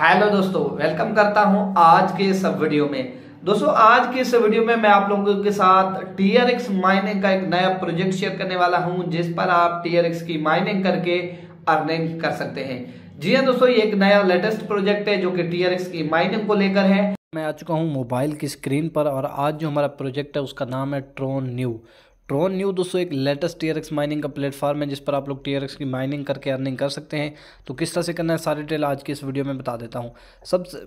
hello दोस्तों welcome करता हूं आज के इस वीडियो में दोस्तों आज के इस वीडियो में मैं आप लोगों के साथ टीआरएक्स माइनिंग का एक नया प्रोजेक्ट शेयर करने वाला हूं जिस पर आप टीआरएक्स की माइनिंग करके अर्निंग कर सकते हैं जी हाँ दोस्तों ये एक नया लेटेस्ट प्रोजेक्ट है जो कि टीआरएक्स की माइनिंग को लेकर है मैं आ चुका हूँ मोबाइल की स्क्रीन पर और आज जो हमारा प्रोजेक्ट है उसका नाम है ट्रोन न्यू ट्रॉन न्यू दोस्तों एक लेटेस्ट टीआरएक्स माइनिंग का प्लेटफॉर्म है जिस पर आप लोग टीआरएक्स की माइनिंग करके अर्निंग कर सकते हैं तो किस तरह से करना है सारी डिटेल आज की इस वीडियो में बता देता हूँ सबसे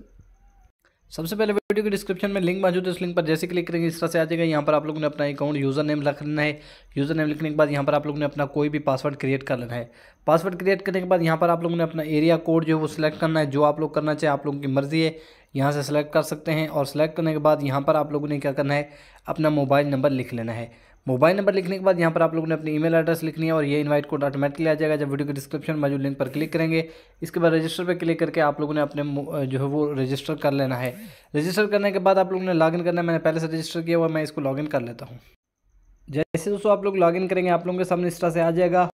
सबसे पहले वीडियो के डिस्क्रिप्शन में लिंक मौजूद है उस लिंक पर जैसे क्लिक करेंगे इस तरह से आ जाएगा यहाँ पर आप लोगों ने अपना अकाउंट यूज़र नेम रख लेना है यूज़र नेम लिखने के बाद यहाँ पर आप लोगों ने अपना कोई भी पासवर्ड क्रिएट कर लेना है पासवर्ड क्रिएट करने के बाद यहाँ पर आप लोगों ने अपना एरिया कोड जो है वो सिलेक्ट करना है जो आप लोग करना चाहे आप लोगों की मर्ज़ी है यहाँ से सिलेक्ट कर सकते हैं और सिलेक्ट करने के बाद यहाँ पर आप लोगों ने क्या करना है अपना मोबाइल नंबर लिख लेना है मोबाइल नंबर लिखने के बाद यहाँ पर आप लोगों ने अपनी ईमेल एड्रेस लिखनी है और ये इनवाइट कोड ऑटोमेटिकली आ जाएगा जब वीडियो के डिस्क्रिप्शन में मौजूद लिंक पर क्लिक करेंगे इसके बाद रजिस्टर पर क्लिक करके आप लोगों ने अपने जो है वो रजिस्टर कर लेना है रजिस्टर करने के बाद आप लोगों ने लॉगिन करना है मैंने पहले से रजिस्टर किया हुआ मैं इसको लॉगिन कर लेता हूँ जैसे दोस्तों आप लोग लॉगिन करेंगे आप लोगों के सामने इस तरह से आ जाएगा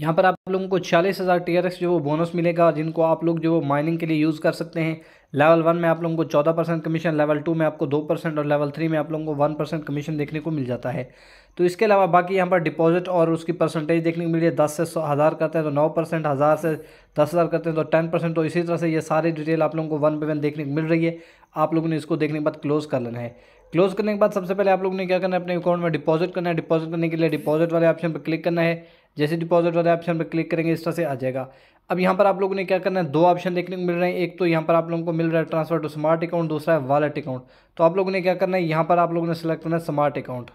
यहाँ पर आप लोगों को छियालीस हज़ार टी जो वो बोनस मिलेगा जिनको आप लोग जो माइनिंग के लिए यूज़ कर सकते हैं लेवल वन में आप लोगों को चौदह परसेंट कमीशन लेवल टू में आपको दो परसेंट और लेवल थ्री में आप लोगों को वन परसेंट कमीशन देखने को मिल जाता है तो इसके अलावा बाकी यहाँ पर डिपॉजिट और उसकी परसेंटेज देखने को मिली है दस से हज़ार करते हैं तो नौ परसेंट हज़ार से दस हज़ार करते हैं तो टेन परसेंट तो इसी तरह से ये सारी डिटेल आप लोगों को वन बाई वन देखने को मिल रही है आप लोगों ने इसको देखने के बाद क्लोज़ कर लेना है क्लोज़ करने के बाद सबसे पहले आप लोगों ने क्या करना है अपने अकाउंट में डिपॉजिट करना है डिपॉजिट करने के लिए डिपॉजिट वाले ऑप्शन पर क्लिक करना है जैसे डिपॉजिट वाले ऑप्शन पर क्लिक करेंगे इस तरह से आ जाएगा अब यहाँ पर आप लोगों ने क्या करना है दो ऑप्शन देखने को मिल रहे हैं एक तो यहाँ पर आप लोगों को मिल रहा है ट्रांसफर टू स्मार्ट अकाउंट दूसरा है वॉलेट अकाउंट तो आप लोगों ने क्या करना है यहाँ पर आप लोगों ने सेलेक्ट करना है स्मार्ट अकाउंट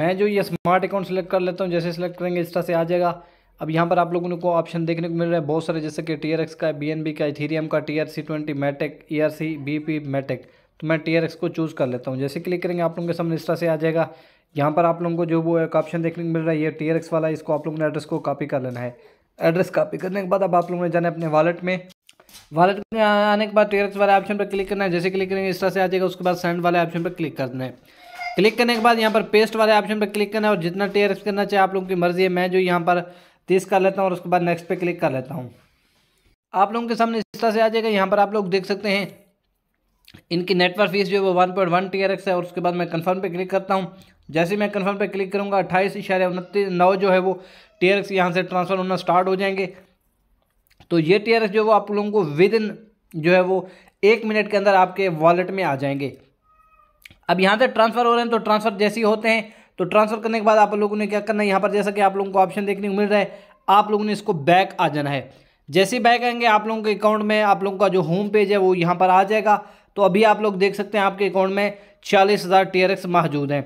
मैं जो ये स्मार्ट अकाउंट सेलेक्ट कर लेता हूँ जैसे सेलेक्ट करेंगे इस तरह से आ जाएगा अब यहाँ पर आप लोगों को ऑप्शन देखने को मिल रहा है बहुत सारे जैसे कि टी का बी का इथीरियम का टी आर सी ट्वेंटी मैटेक E R C B P मैटेक तो मैं टी को चूज़ कर लेता हूँ जैसे क्लिक करेंगे आप लोगों के सामने इस तरह से आ जाएगा यहाँ पर आप लोगों को जो वो एक ऑप्शन देखने को मिल रहा है ये टी आर एक्स वाला इसको आप लोगों ने एड्रेस को कॉपी कर लेना है एड्रेस कॉपी करने के बाद अब आप लोगों ने जाना है अपने वालेट में वालेट में आने के बाद टी आर एक्स वाले ऑप्शन पर क्लिक करना है जैसे क्लिक करेंगे इस तरह से आ जाएगा उसके बाद सेंड वाले ऑप्शन पर क्लिक करना है क्लिक करने के बाद यहाँ पर पेस्ट वाले ऑप्शन पर क्लिक करना है और जितना टी आर करना चाहिए आप लोगों की मर्जी है मैं जो यहाँ पर तीस कर लेता हूँ और उसके बाद नेक्स्ट पर क्लिक कर लेता हूँ आप लोगों के सामने इस तरह से आ जाएगा यहाँ पर आप लोग देख सकते हैं इनकी नेटवर्क फीस जो है वो one point one T R X है और उसके बाद मैं कन्फर्म पे क्लिक करता हूँ जैसे मैं कन्फर्म पे क्लिक करूँगा अट्ठाईस इशारे उनतीस नौ जो है वो टी आर एक्स यहाँ से ट्रांसफ़र होना स्टार्ट हो जाएंगे तो ये टी आर एक्स जो वो आप लोगों को विद इन जो है वो एक मिनट के अंदर आपके वॉलेट में आ जाएंगे अब यहाँ से ट्रांसफ़र हो रहे हैं तो ट्रांसफ़र जैसे ही होते हैं तो ट्रांसफ़र करने के बाद आप लोगों ने क्या करना है यहाँ पर जैसा कि आप लोगों को ऑप्शन देखने को मिल रहा है आप लोगों ने इसको बैक आ जाना है जैसे बैक आएंगे आप लोगों के अकाउंट में आप लोगों का जो होम पेज है वो यहाँ पर आ जाएगा तो अभी आप लोग देख सकते हैं आपके अकाउंट में चालीस हज़ार टी मौजूद हैं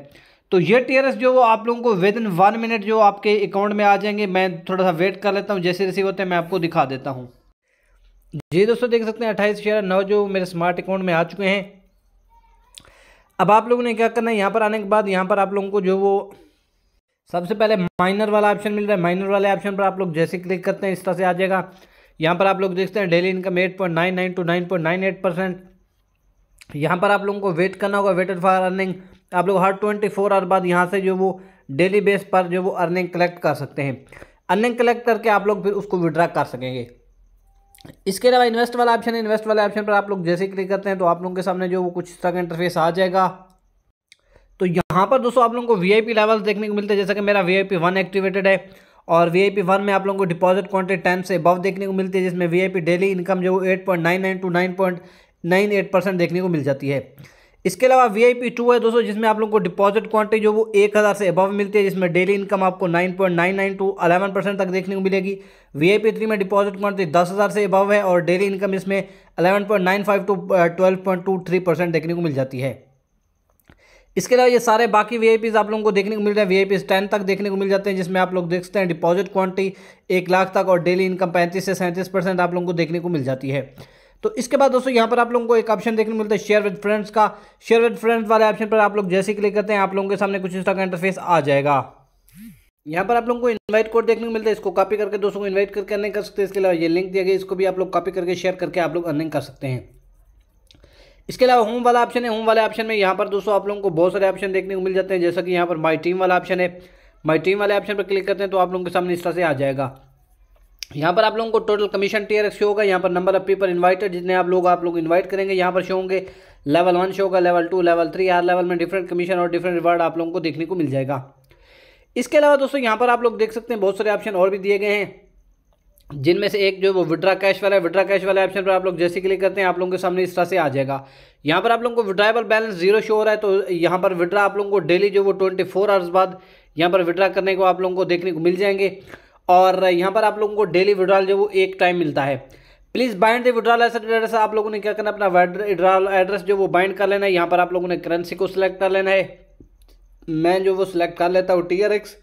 तो ये टी जो वो आप लोगों को विद इन वन मिनट जो आपके अकाउंट में आ जाएंगे मैं थोड़ा सा वेट कर लेता हूँ जैसे रिसीव होते हैं मैं आपको दिखा देता हूँ जी दोस्तों देख सकते हैं अट्ठाईस शेयर नौ जो मेरे स्मार्ट अकाउंट में आ चुके हैं अब आप लोगों ने क्या करना है यहाँ पर आने के बाद यहाँ पर आप लोगों को जो वो सबसे पहले माइनर वाला ऑप्शन मिल रहा है माइनर वाले ऑप्शन पर आप लोग जैसे क्लिक करते हैं इस तरह से आ जाएगा यहाँ पर आप लोग देखते हैं daily income eight point nine nine to nine point nine eight percent यहाँ पर आप लोगों को वेट करना होगा वेटेड फॉर अर्निंग आप लोग हर ट्वेंटी फोर आवर बाद यहाँ से जो वो डेली बेस पर जो वो अर्निंग कलेक्ट कर सकते हैं अर्निंग कलेक्ट करके आप लोग फिर उसको विड्रा कर सकेंगे इसके अलावा इन्वेस्ट वाला ऑप्शन है इन्वेस्ट वाले ऑप्शन पर आप लोग जैसे क्लिक करते हैं तो आप लोगों के सामने जो वो कुछ इस तरह का इंटरफेस आ जाएगा तो यहाँ पर दोस्तों आप लोगों को पी लेवल देखने को मिलते हैं जैसा कि मेरा पी वन एक्टिवेटेड है और वी आई पी वन में आप लोगों को डिपॉजिट क्वान्टिटी टेन से अबव देखने को मिलती है जिसमें V I P daily income जो eight point nine nine to nine point nine eight percent देखने को मिल जाती है इसके अलावा वी आई पी टू है दोस्तों जिसमें आप लोग को डिपॉजिट क्वांटिटी जो वो एक हज़ार से अबव मिलती है जिसमें डेली इनकम आपको nine point nine nine to eleven percent तक देखने को मिलेगी वी आई पी थ्री में डिपॉजिट क्वांटिटी दस हज़ार से अबव है और डेली इनकम इसमें eleven point nine five to twelve point two three percent देखने को मिल जाती है इसके अलावा ये सारे बाकी वी आप लोगों को देखने को मिल रहे हैं वी आई टेन तक देखने को मिल जाते हैं जिसमें आप लोग देख सकते हैं डिपॉजिट क्वांटिटी एक लाख तक और डेली इनकम पैंतीस से सैंतीस परसेंट आप लोगों को देखने को मिल जाती है तो इसके बाद दोस्तों यहाँ पर आप लोगों को एक ऑप्शन देखने को मिलता है शेयर विद फ्रेंड्स का शेयर विद फ्रेंड्स वाले ऑप्शन पर आप लोग जैसे क्लिक करते हैं आप लोगों के सामने कुछ इंस्टा का इंटरफेस आ जाएगा यहाँ पर आप लोगों को इनवाइट कोड देखने को मिलता है इसको कॉपी करके दोस्तों को इनवाइट करके अर्निंग कर सकते हैं इसके अलावा ये लिंक दिया गया इसको भी आप लोग कॉपी करके शेयर करके आप लोग अर्निंग कर सकते हैं इसके अलावा होम वाला ऑप्शन है होम वाले ऑप्शन में यहाँ पर दोस्तों आप लोगों को बहुत सारे ऑप्शन देखने को मिल जाते हैं जैसा कि यहाँ पर माई टीम वाला ऑप्शन है माई टीम वाले ऑप्शन पर क्लिक करते हैं तो आप लोगों के सामने इस तरह से आ जाएगा यहाँ पर आप लोगों को टोटल कमीशन टीयर शो होगा यहाँ पर नंबर ऑफ पीपल इन्वाइटेड जितने आप लोग आप लोग इन्वाइट करेंगे यहाँ पर शो होंगे लेवल वन शो होगा लेवल टू लेवल थ्री हर लेवल में डिफरेंट कमीशन और डिफरेंट रिवार्ड आप लोगों को देखने को मिल जाएगा इसके अलावा दोस्तों यहाँ पर आप लोग देख सकते हैं बहुत सारे ऑप्शन और भी दिए गए हैं जिनमें से एक जो वो विड्रा कैश वाला है विड्रा कैश वाले ऑप्शन पर आप लोग जैसे क्लिक करते हैं आप लोगों के सामने इस तरह से आ जाएगा यहाँ पर आप लोगों को विड्राइबल बैलेंस जीरो शो हो रहा है तो यहाँ पर विड्रा आप लोगों को डेली जो वो ट्वेंटी फोर आवर्स बाद यहाँ पर विड्रा करने को आप लोगों को देखने को मिल जाएंगे और यहाँ पर आप लोगों को डेली विड्रॉल जो वो एक टाइम मिलता है please bind the withdrawal address आप लोगों ने क्या करना अपना विड्रॉल एड्रेस जो वो बाइंड कर लेना है यहाँ पर आप लोगों ने करेंसी को सिलेक्ट कर लेना है मैं जो वो सिलेक्ट कर लेता हूँ टी आर एक्स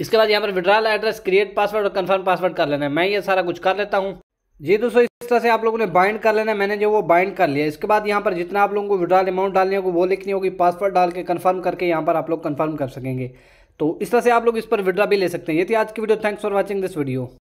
इसके बाद यहाँ पर विड्रॉल एड्रेस क्रिएट पासवर्ड और कन्फर्म पासवर्ड कर लेना है मैं ये सारा कुछ कर लेता हूँ जी दोस्तों इस तरह से आप लोगों ने बाइंड कर लेना है मैंने जो वो बाइंड कर लिया इसके बाद यहाँ पर जितना आप लोगों को विड्रॉल अमाउंट डालनी होगी वो लिखनी होगी पासवर्ड डाल के कन्फर्म करके यहाँ पर आप लोग कन्फर्म कर सकेंगे तो इस तरह से आप लोग इस पर विड्रा भी ले सकते हैं ये थी आज की video thanks for watching this video